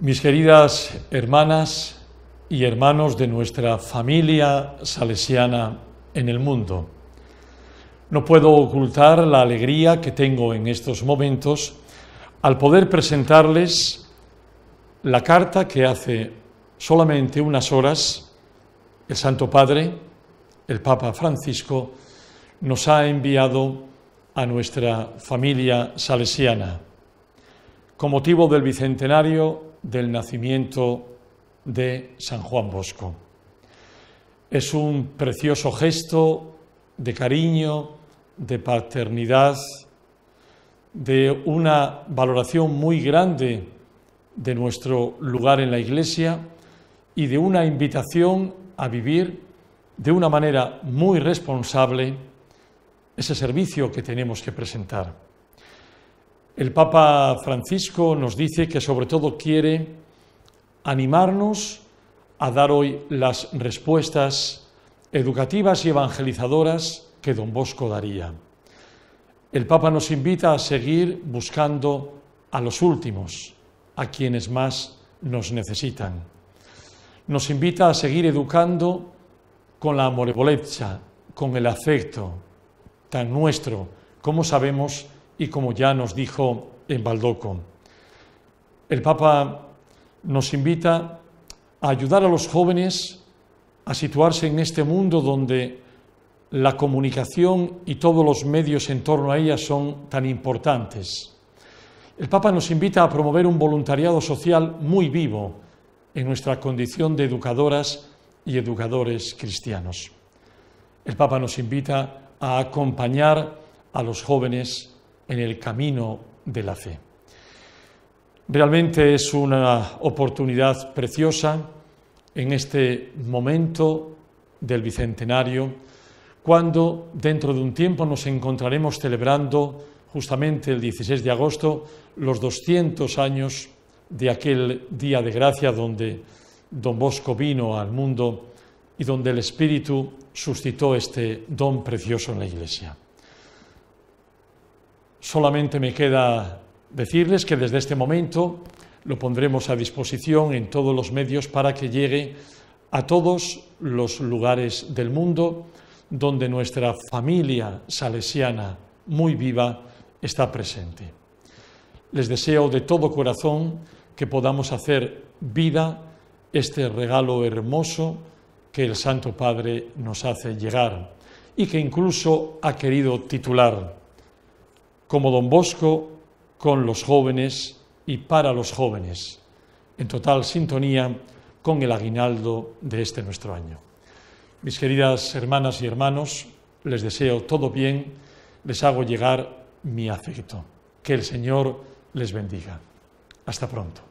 Mis queridas hermanas y hermanos de nuestra familia salesiana en el mundo, no puedo ocultar la alegría que tengo en estos momentos al poder presentarles la carta que hace solamente unas horas el Santo Padre, el Papa Francisco, nos ha enviado a nuestra familia salesiana. Con motivo del Bicentenario del nacimiento de San Juan Bosco. Es un precioso gesto de cariño, de paternidad, de una valoración muy grande de nuestro lugar en la Iglesia y de una invitación a vivir de una manera muy responsable ese servicio que tenemos que presentar. El Papa Francisco nos dice que sobre todo quiere animarnos a dar hoy las respuestas educativas y evangelizadoras que don Bosco daría. El Papa nos invita a seguir buscando a los últimos, a quienes más nos necesitan. Nos invita a seguir educando con la amorevolezza, con el afecto tan nuestro, como sabemos y como ya nos dijo en Baldoco. El Papa nos invita a ayudar a los jóvenes a situarse en este mundo donde la comunicación y todos los medios en torno a ella son tan importantes. El Papa nos invita a promover un voluntariado social muy vivo en nuestra condición de educadoras y educadores cristianos. El Papa nos invita a acompañar a los jóvenes en el camino de la fe. Realmente es una oportunidad preciosa en este momento del Bicentenario, cuando dentro de un tiempo nos encontraremos celebrando justamente el 16 de agosto los 200 años de aquel día de gracia donde don Bosco vino al mundo y donde el Espíritu suscitó este don precioso en la Iglesia. Solamente me queda decirles que desde este momento lo pondremos a disposición en todos los medios para que llegue a todos los lugares del mundo donde nuestra familia salesiana muy viva está presente. Les deseo de todo corazón que podamos hacer vida este regalo hermoso que el Santo Padre nos hace llegar y que incluso ha querido titular como don Bosco con los jóvenes y para los jóvenes, en total sintonía con el aguinaldo de este nuestro año. Mis queridas hermanas y hermanos, les deseo todo bien, les hago llegar mi afecto. Que el Señor les bendiga. Hasta pronto.